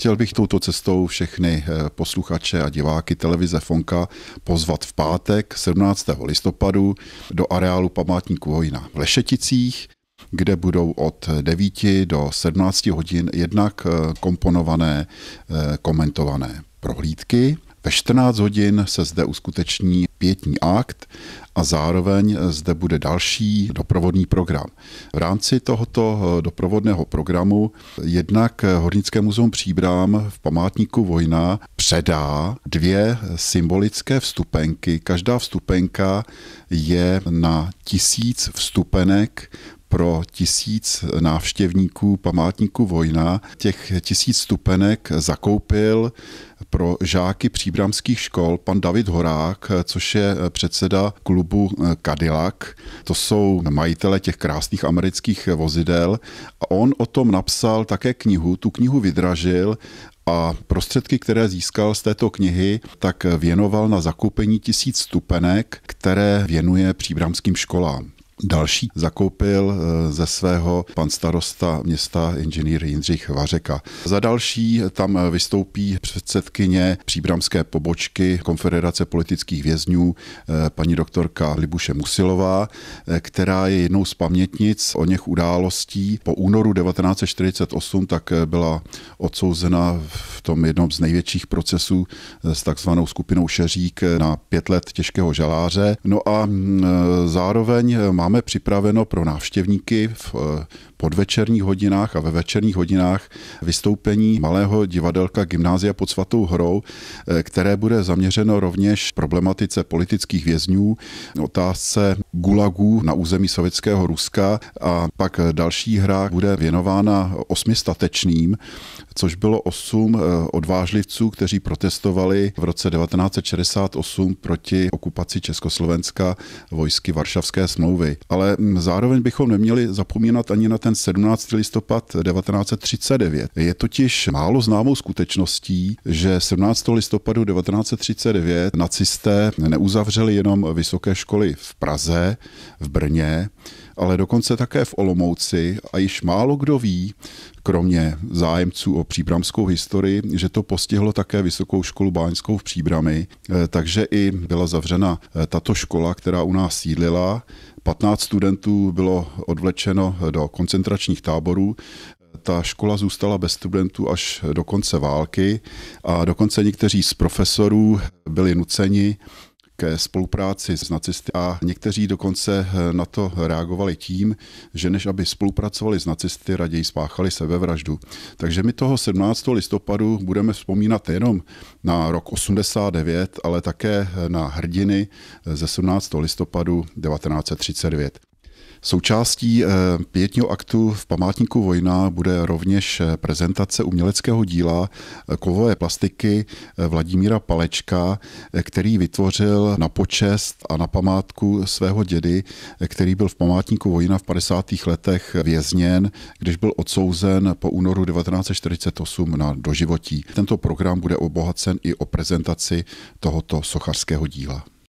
Chtěl bych touto cestou všechny eh, posluchače a diváky televize Fonka pozvat v pátek 17. listopadu do areálu památníku Hojna v Lešeticích kde budou od 9 do 17 hodin jednak eh, komponované, eh, komentované prohlídky ve 14 hodin se zde uskuteční pětní akt a zároveň zde bude další doprovodný program. V rámci tohoto eh, doprovodného programu jednak Hornické muzeum Příbram v památníku Vojna předá dvě symbolické vstupenky. Každá vstupenka je na tisíc vstupenek pro tisíc návštěvníků památníku Vojna těch tisíc stupenek zakoupil pro žáky příbramských škol pan David Horák, což je předseda klubu eh, Cadillac. To jsou majitele těch krásných amerických vozidel. A on o tom napsal také knihu, tu knihu vydražil a prostředky, které získal z této knihy, tak věnoval na zakoupení tisíc stupenek, které věnuje příbramským školám. Další zakoupil eh, ze svého pan starosta města inženýr Jindřich Vařeka. Za další eh, tam eh, vystoupí předsedkyně příbramské pobočky Konfederace politických vězňů paní doktorka Libuše Musilová, která je jednou z pamětnic o něch událostí. Po únoru 1948 tak byla odsouzena v tom jednom z největších procesů s takzvanou skupinou Šeřík na pět let těžkého žaláře. No a mm, zároveň mám máme připraveno pro návštěvníky v eh, podvečerních hodinách a ve večerních hodinách vystoupení malého divadelka Gymnázia pod svatou hrou, eh, které bude zaměřeno rovněž problematice politických vězňů, otázce gulagů na území sovětského Ruska a pak další hra bude věnována osmi statečným, což bylo osm eh, odvážlivců, kteří protestovali v roce 1968 proti okupaci Československa vojsky Varšavské smlouvy. Ale zároveň bychom neměli zapomínat ani na ten 17. listopad 1939. Je totiž málo známou skutečností, že 17. listopadu 1939 nacisté neuzavřeli jenom vysoké školy v Praze, v Brně, ale dokonce také v Olomouci a již málo kdo ví, kromě zájemců o příbramskou historii, že to postihlo také Vysokou školu báňskou v Příbrami, e, takže i byla zavřena e, tato škola, která u nás sídlila, 15 studentů bylo odvlečeno do koncentračních táborů. Ta škola zůstala bez studentů až do konce války a dokonce někteří z profesorů byli nuceni ke spolupráci s nacisty a někteří dokonce eh, na to reagovali tím, že než aby spolupracovali s nacisty, raději spáchali sebevraždu. Takže my toho 17. listopadu budeme vzpomínat jenom na rok 89, ale také eh, na hrdiny eh, ze 17. listopadu 1939. Součástí eh, pětního aktu v památníku Vojna bude rovněž eh, prezentace uměleckého díla eh, kovové plastiky Vladimíra Palečka, který vytvořil na počest a na památku svého dědy, který byl v památníku Vojna v 50. letech vězněn, když byl odsouzen po únoru 1948 na doživotí. Tento program bude obohacen i o prezentaci tohoto sochařského díla.